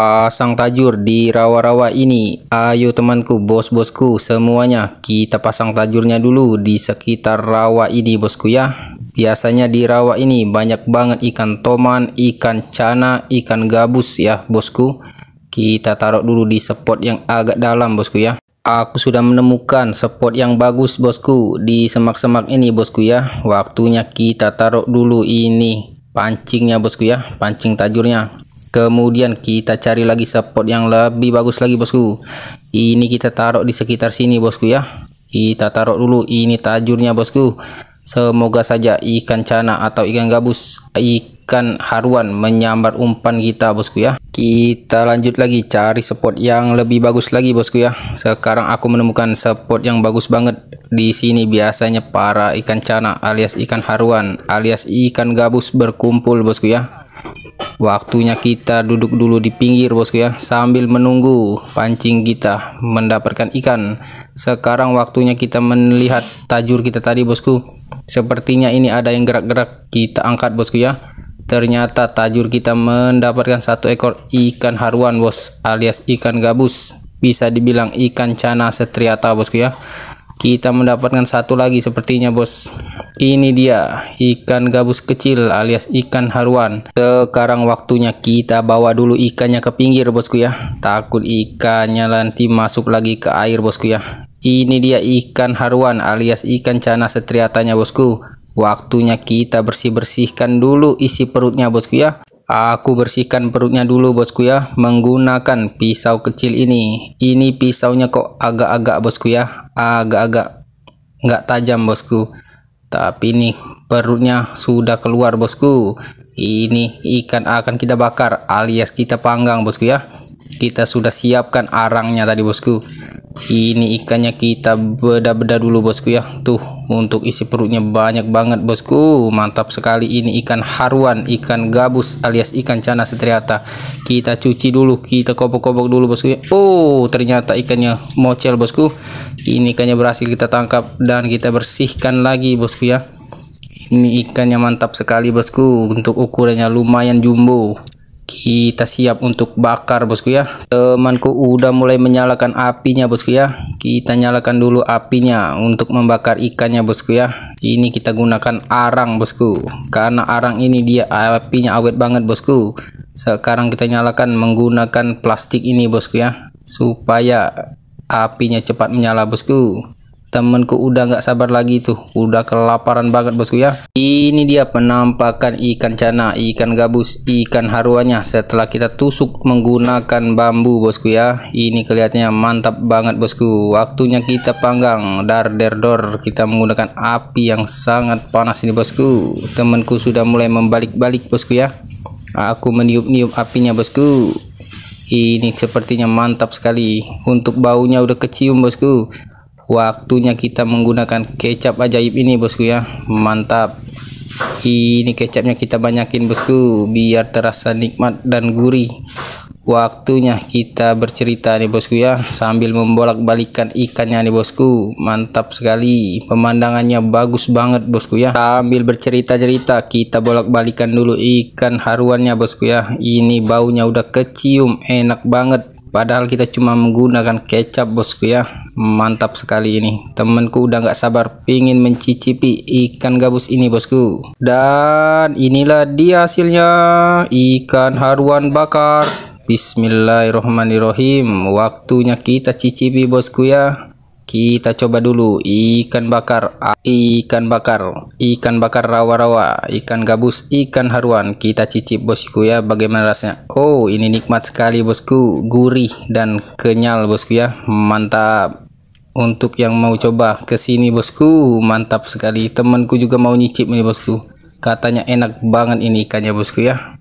pasang tajur di rawa-rawa ini. Ayo temanku, bos-bosku, semuanya kita pasang tajurnya dulu di sekitar rawa ini bosku ya. Biasanya di rawa ini banyak banget ikan toman, ikan cana, ikan gabus ya bosku. Kita taruh dulu di spot yang agak dalam bosku ya. Aku sudah menemukan spot yang bagus bosku di semak-semak ini bosku ya. Waktunya kita taruh dulu ini pancingnya bosku ya, pancing tajurnya kemudian kita cari lagi support yang lebih bagus lagi bosku ini kita taruh di sekitar sini bosku ya kita taruh dulu ini tajurnya bosku semoga saja ikan cana atau ikan gabus ikan haruan menyambar umpan kita bosku ya kita lanjut lagi cari spot yang lebih bagus lagi bosku ya sekarang aku menemukan spot yang bagus banget di sini biasanya para ikan cana alias ikan haruan alias ikan gabus berkumpul bosku ya Waktunya kita duduk dulu di pinggir bosku ya Sambil menunggu pancing kita mendapatkan ikan Sekarang waktunya kita melihat tajur kita tadi bosku Sepertinya ini ada yang gerak-gerak kita angkat bosku ya Ternyata tajur kita mendapatkan satu ekor ikan haruan bos alias ikan gabus Bisa dibilang ikan cana setriata bosku ya kita mendapatkan satu lagi sepertinya bos. Ini dia, ikan gabus kecil alias ikan haruan. Sekarang waktunya kita bawa dulu ikannya ke pinggir bosku ya. Takut ikannya nanti masuk lagi ke air bosku ya. Ini dia ikan haruan alias ikan cana setriatanya bosku. Waktunya kita bersih-bersihkan dulu isi perutnya bosku ya. Aku bersihkan perutnya dulu bosku ya menggunakan pisau kecil ini. Ini pisaunya kok agak-agak bosku ya agak-agak nggak tajam bosku tapi nih perutnya sudah keluar bosku ini ikan akan kita bakar alias kita panggang bosku ya kita sudah siapkan arangnya tadi bosku ini ikannya kita beda-beda dulu bosku ya tuh untuk isi perutnya banyak banget bosku mantap sekali ini ikan haruan ikan gabus alias ikan cana setriata kita cuci dulu kita kobok-kobok dulu bosku ya oh ternyata ikannya mocel bosku ini ikannya berhasil kita tangkap dan kita bersihkan lagi bosku ya ini ikannya mantap sekali bosku untuk ukurannya lumayan jumbo kita siap untuk bakar bosku ya temanku udah mulai menyalakan apinya bosku ya kita nyalakan dulu apinya untuk membakar ikannya bosku ya ini kita gunakan arang bosku karena arang ini dia apinya awet banget bosku sekarang kita nyalakan menggunakan plastik ini bosku ya supaya apinya cepat menyala bosku temanku udah nggak sabar lagi tuh udah kelaparan banget bosku ya ini dia penampakan ikan cana ikan gabus ikan haruannya setelah kita tusuk menggunakan bambu bosku ya ini kelihatannya mantap banget bosku waktunya kita panggang dar der dor kita menggunakan api yang sangat panas ini bosku temanku sudah mulai membalik-balik bosku ya aku meniup-niup apinya bosku ini sepertinya mantap sekali untuk baunya udah kecium bosku waktunya kita menggunakan kecap ajaib ini bosku ya mantap ini kecapnya kita banyakin bosku biar terasa nikmat dan gurih waktunya kita bercerita nih bosku ya sambil membolak-balikan ikannya nih bosku mantap sekali pemandangannya bagus banget bosku ya sambil bercerita-cerita kita bolak-balikan dulu ikan haruannya bosku ya ini baunya udah kecium enak banget padahal kita cuma menggunakan kecap bosku ya mantap sekali ini temanku udah nggak sabar pingin mencicipi ikan gabus ini bosku dan inilah dia hasilnya ikan haruan bakar Bismillahirrahmanirrahim waktunya kita cicipi bosku ya kita coba dulu ikan bakar, ikan bakar, ikan bakar rawa-rawa, ikan gabus, ikan haruan. Kita cicip bosku ya bagaimana rasanya. Oh, ini nikmat sekali bosku, gurih dan kenyal bosku ya. Mantap. Untuk yang mau coba kesini bosku, mantap sekali. Temanku juga mau nyicip nih bosku. Katanya enak banget ini ikannya bosku ya.